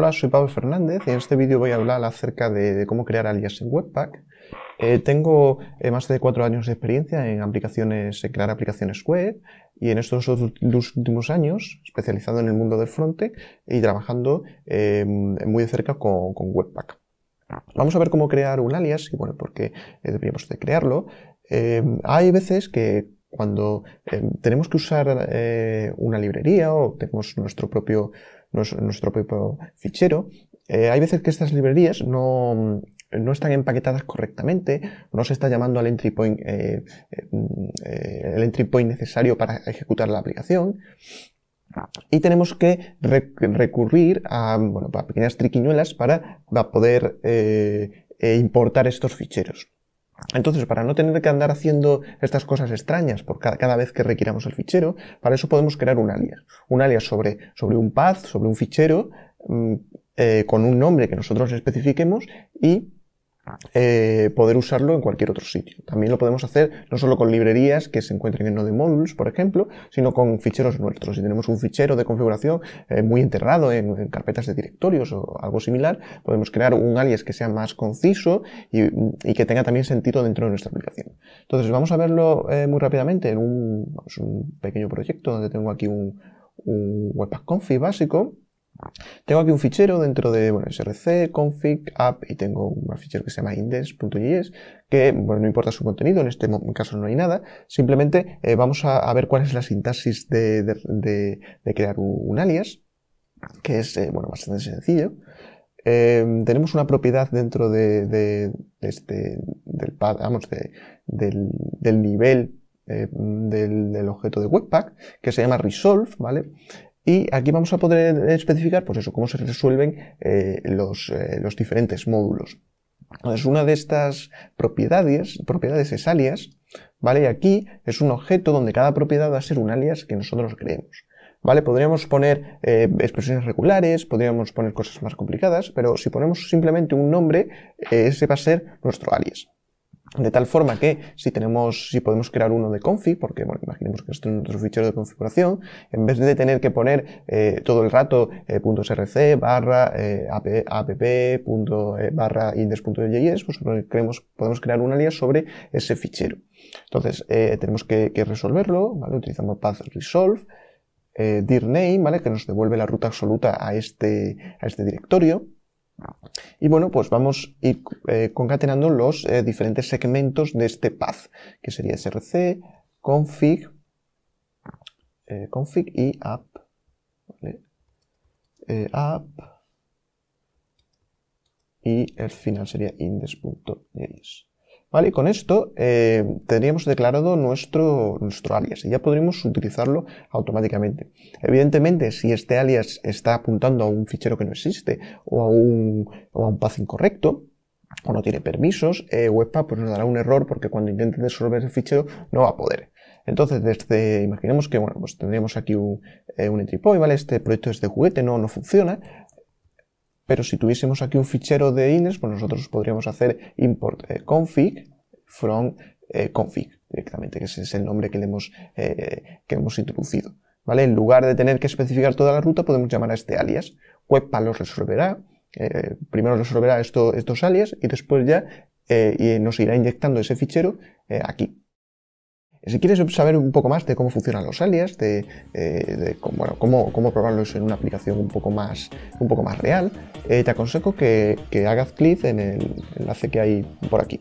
Hola, soy Pablo Fernández y en este vídeo voy a hablar acerca de, cómo crear alias en Webpack. Eh, tengo eh, más de cuatro años de experiencia en aplicaciones, en crear aplicaciones web y en estos dos últimos años especializado en el mundo del frontend y trabajando em, muy de cerca con, Webpack. Vamos a ver cómo crear un alias y bueno, por qué eh, deberíamos de crearlo. Em, hay veces que cuando em, tenemos que usar eh, una librería o tenemos nuestro propio, nuestro, propio fichero, eh, hay veces que estas librerías no, están empaquetadas correctamente, no se está llamando al entry point, eh, el entry point necesario para ejecutar la aplicación. Y tenemos que recurrir a, pequeñas triquiñuelas para poder importar estos ficheros. Entonces, para no tener que andar haciendo estas cosas extrañas por cada, vez que requiramos el fichero, para eso podemos crear un alias. Un alias sobre, sobre un path, sobre un fichero, mm, eh, con un nombre que nosotros especifiquemos y eh, poder usarlo en cualquier otro sitio. También lo podemos hacer no solo con librerías que se encuentren en Node Modules, por ejemplo, sino con ficheros nuestros. Si tenemos un fichero de configuración eh, muy enterrado en, carpetas de directorios o algo similar, podemos crear un alias que sea más conciso y, que tenga también sentido dentro de nuestra aplicación. Entonces vamos a verlo eh, muy rápidamente en un, pequeño proyecto donde tengo aquí un Webpack Config básico tengo aquí un fichero dentro de bueno, src, config, app y tengo un fichero que se llama index.js que bueno, no importa su contenido, en este caso no hay nada, simplemente eh, vamos a, ver cuál es la sintaxis de, crear un, alias, que es eh, bueno, bastante sencillo. Em, tenemos una propiedad dentro de, este, del, del, nivel eh, del, del, objeto de Webpack, que se llama resolve, ¿vale? Y aquí vamos a poder especificar, pues eso, cómo se resuelven eh, eh, los, diferentes módulos. Entonces, una de estas propiedades, propiedades es alias, ¿vale? Y aquí es un objeto donde cada propiedad va a ser un alias que nosotros creemos. ¿Vale? Podríamos poner eh, expresiones regulares, podríamos poner cosas más complicadas, pero si ponemos simplemente un nombre, ese va a ser nuestro alias. De tal forma que si tenemos, si podemos crear uno de config, porque bueno, imaginemos que esto es nuestro fichero de configuración, en vez de tener que poner eh, todo el rato eh, .src barra eh, app punto, eh, barra index.js, pues creemos, podemos crear un alias sobre ese fichero. Entonces, tenemos que, resolverlo, ¿vale? Utilizamos path resolve, dir name, ¿vale? Que nos devuelve la ruta absoluta a este, a este directorio. Y bueno, pues vamos a ir eh, concatenando los eh, diferentes segmentos de este path, que sería src, config, eh, config y app. app y el final sería index.js con esto eh, tendríamos declarado nuestro, nuestro alias y ya podríamos utilizarlo automáticamente. Evidentemente, si este alias está apuntando a un fichero que no existe o a un, o a un path incorrecto, o no tiene permisos, eh, Webpack pues nos dará un error porque cuando intente resolver el fichero no va a poder. Entonces, desde, imaginemos que, bueno, pues tendríamos aquí un, eh, un entry point, ¿vale? Este proyecto es de juguete, no, no funciona, pero si tuviésemos aquí un fichero de ines, pues nosotros podríamos hacer import eh, config from eh, config directamente, que ese es el nombre que hemos, eh, que hemos introducido. ¿Vale? En lugar de tener que especificar toda la ruta, podemos llamar a este alias. webpa lo resolverá. primero resolverá estos alias y después ya nos irá inyectando ese fichero aquí. Si quieres saber un poco más de cómo funcionan los alias, de, eh, cómo, cómo, probarlos en una aplicación un poco más, un poco más real, eh, te aconsejo que, que hagas clic en el enlace que hay por aquí.